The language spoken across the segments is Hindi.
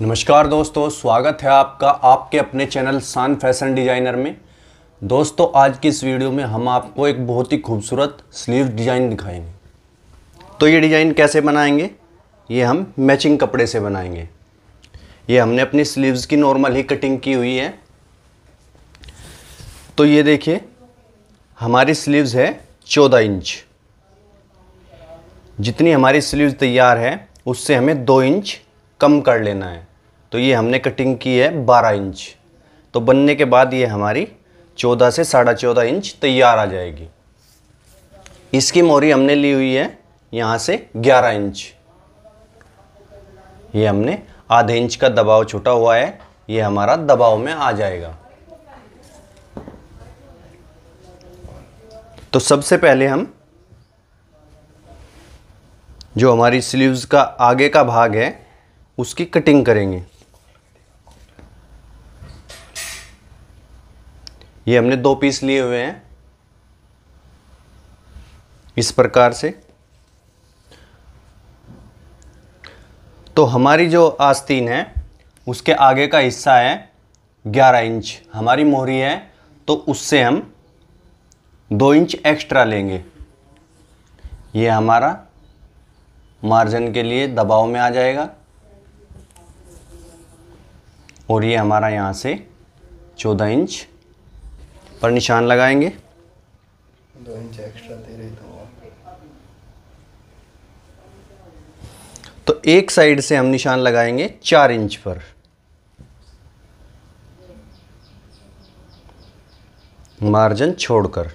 नमस्कार दोस्तों स्वागत है आपका आपके अपने चैनल सान फैशन डिजाइनर में दोस्तों आज की इस वीडियो में हम आपको एक बहुत ही खूबसूरत स्लीव डिज़ाइन दिखाएंगे तो ये डिज़ाइन कैसे बनाएंगे ये हम मैचिंग कपड़े से बनाएंगे ये हमने अपनी स्लीव्स की नॉर्मल ही कटिंग की हुई है तो ये देखिए हमारी स्लीव्स है चौदह इंच जितनी हमारी स्लीव्स तैयार है उससे हमें दो इंच कम कर लेना है तो ये हमने कटिंग की है बारह इंच तो बनने के बाद ये हमारी चौदह से साढ़ा चौदह इंच तैयार आ जाएगी इसकी मोरी हमने ली हुई है यहाँ से ग्यारह इंच ये हमने आधे इंच का दबाव छोटा हुआ है ये हमारा दबाव में आ जाएगा तो सबसे पहले हम जो हमारी स्लीव्स का आगे का भाग है उसकी कटिंग करेंगे ये हमने दो पीस लिए हुए हैं इस प्रकार से तो हमारी जो आस्तीन है उसके आगे का हिस्सा है 11 इंच हमारी मोहरी है तो उससे हम दो इंच एक्स्ट्रा लेंगे ये हमारा मार्जिन के लिए दबाव में आ जाएगा और ये हमारा यहाँ से चौदह इंच पर निशान लगाएंगे दो इंच एक्स्ट्रा दे रहे तो, तो एक साइड से हम निशान लगाएंगे चार इंच पर मार्जिन छोड़कर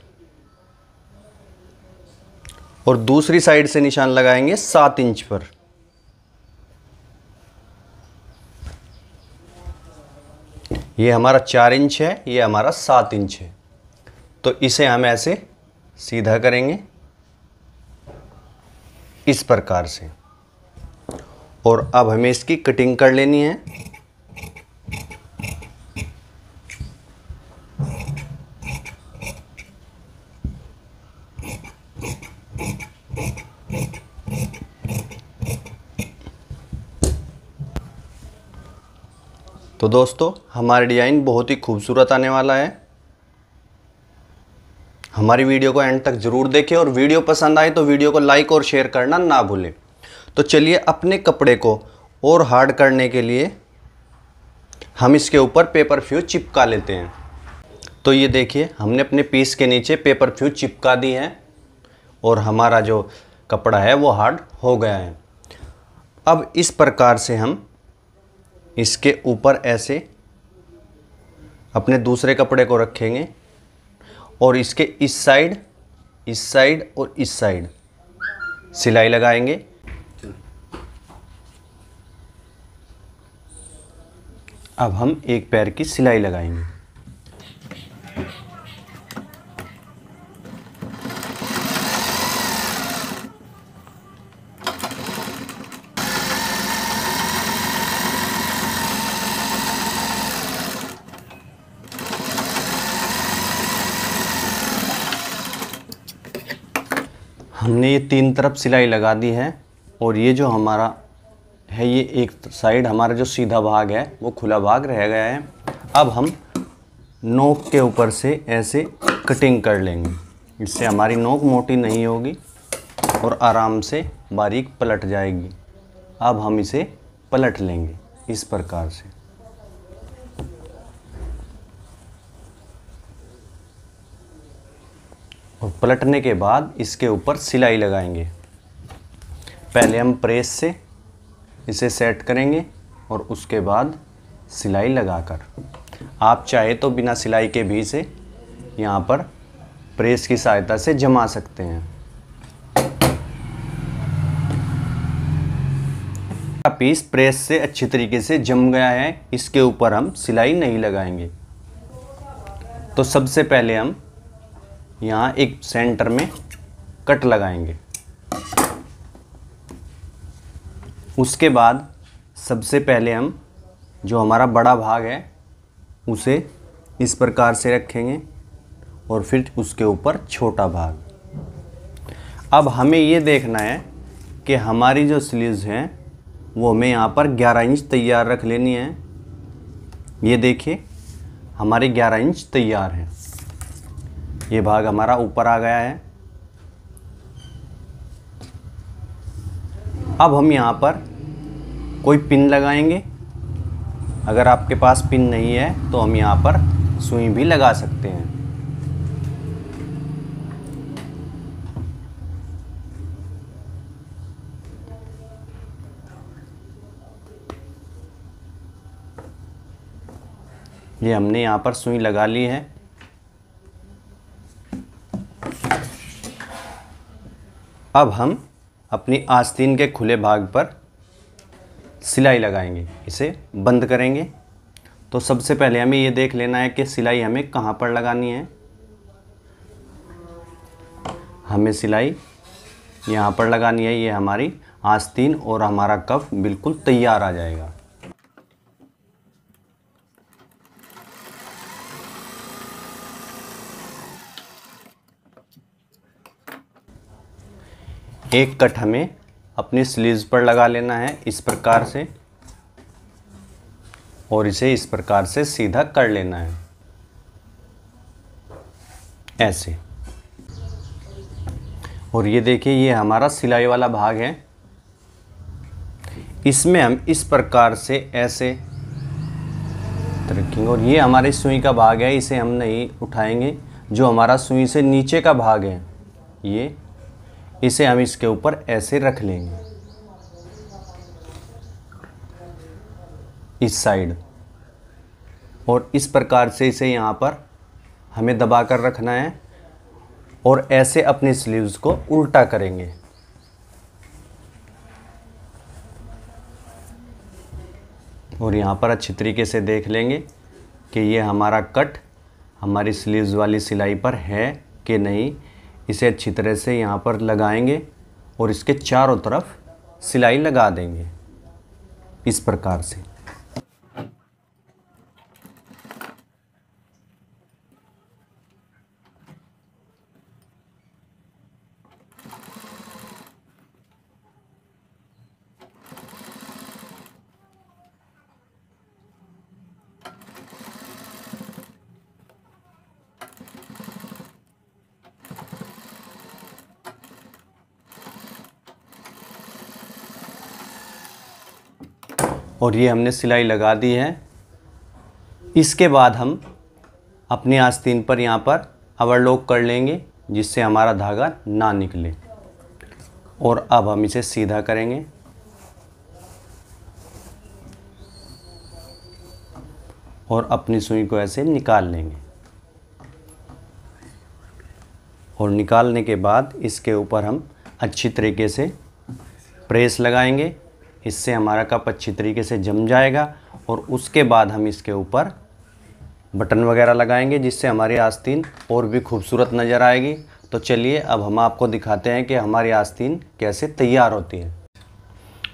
और दूसरी साइड से निशान लगाएंगे सात इंच पर ये हमारा चार इंच है ये हमारा सात इंच है तो इसे हम ऐसे सीधा करेंगे इस प्रकार से और अब हमें इसकी कटिंग कर लेनी है तो दोस्तों हमारा डिज़ाइन बहुत ही खूबसूरत आने वाला है हमारी वीडियो को एंड तक ज़रूर देखें और वीडियो पसंद आए तो वीडियो को लाइक और शेयर करना ना भूलें तो चलिए अपने कपड़े को और हार्ड करने के लिए हम इसके ऊपर पेपर फ्यू चिपका लेते हैं तो ये देखिए हमने अपने पीस के नीचे पेपर फ्यू चिपका दी है और हमारा जो कपड़ा है वो हार्ड हो गया है अब इस प्रकार से हम इसके ऊपर ऐसे अपने दूसरे कपड़े को रखेंगे और इसके इस साइड इस साइड और इस साइड सिलाई लगाएंगे अब हम एक पैर की सिलाई लगाएंगे हमने ये तीन तरफ सिलाई लगा दी है और ये जो हमारा है ये एक साइड हमारा जो सीधा भाग है वो खुला भाग रह गया है अब हम नोक के ऊपर से ऐसे कटिंग कर लेंगे इससे हमारी नोक मोटी नहीं होगी और आराम से बारीक पलट जाएगी अब हम इसे पलट लेंगे इस प्रकार से और पलटने के बाद इसके ऊपर सिलाई लगाएंगे पहले हम प्रेस से इसे सेट करेंगे और उसके बाद सिलाई लगाकर आप चाहे तो बिना सिलाई के भी से यहाँ पर प्रेस की सहायता से जमा सकते हैं पीस प्रेस से अच्छी तरीके से जम गया है इसके ऊपर हम सिलाई नहीं लगाएंगे तो सबसे पहले हम यहाँ एक सेंटर में कट लगाएंगे उसके बाद सबसे पहले हम जो हमारा बड़ा भाग है उसे इस प्रकार से रखेंगे और फिर उसके ऊपर छोटा भाग अब हमें ये देखना है कि हमारी जो स्लीव्स हैं वो हमें यहाँ पर 11 इंच तैयार रख लेनी है ये देखिए हमारे 11 इंच तैयार हैं ये भाग हमारा ऊपर आ गया है अब हम यहाँ पर कोई पिन लगाएंगे अगर आपके पास पिन नहीं है तो हम यहाँ पर सुई भी लगा सकते हैं ये हमने यहाँ पर सुई लगा ली है अब हम अपनी आस्तीन के खुले भाग पर सिलाई लगाएंगे इसे बंद करेंगे तो सबसे पहले हमें ये देख लेना है कि सिलाई हमें कहाँ पर लगानी है हमें सिलाई यहाँ पर लगानी है ये हमारी आस्तीन और हमारा कफ बिल्कुल तैयार आ जाएगा एक कट हमें अपने स्लीव्स पर लगा लेना है इस प्रकार से और इसे इस प्रकार से सीधा कर लेना है ऐसे और ये देखिए ये हमारा सिलाई वाला भाग है इसमें हम इस प्रकार से ऐसे रखेंगे और ये हमारे सुई का भाग है इसे हम नहीं उठाएंगे जो हमारा सुई से नीचे का भाग है ये इसे हम इसके ऊपर ऐसे रख लेंगे इस साइड और इस प्रकार से इसे यहाँ पर हमें दबा कर रखना है और ऐसे अपने स्लीव्स को उल्टा करेंगे और यहाँ पर अच्छी तरीके से देख लेंगे कि ये हमारा कट हमारी स्लीव्स वाली सिलाई पर है कि नहीं इसे अच्छी तरह से यहाँ पर लगाएंगे और इसके चारों तरफ सिलाई लगा देंगे इस प्रकार से और ये हमने सिलाई लगा दी है इसके बाद हम अपने आस्तीन पर यहाँ पर अवरलोक कर लेंगे जिससे हमारा धागा ना निकले और अब हम इसे सीधा करेंगे और अपनी सुई को ऐसे निकाल लेंगे और निकालने के बाद इसके ऊपर हम अच्छी तरीके से प्रेस लगाएंगे इससे हमारा कप अच्छी तरीके से जम जाएगा और उसके बाद हम इसके ऊपर बटन वगैरह लगाएंगे जिससे हमारी आस्तीन और भी खूबसूरत नज़र आएगी तो चलिए अब हम आपको दिखाते हैं कि हमारी आस्तीन कैसे तैयार होती है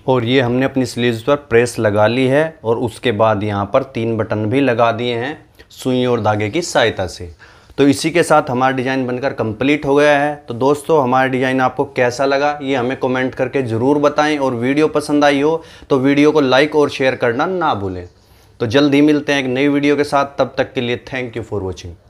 और ये हमने अपनी स्लीव्स पर प्रेस लगा ली है और उसके बाद यहाँ पर तीन बटन भी लगा दिए हैं सुई और धागे की सहायता से तो इसी के साथ हमारा डिज़ाइन बनकर कंप्लीट हो गया है तो दोस्तों हमारा डिज़ाइन आपको कैसा लगा ये हमें कमेंट करके ज़रूर बताएं और वीडियो पसंद आई हो तो वीडियो को लाइक और शेयर करना ना भूलें तो जल्द ही मिलते हैं एक नई वीडियो के साथ तब तक के लिए थैंक यू फॉर वॉचिंग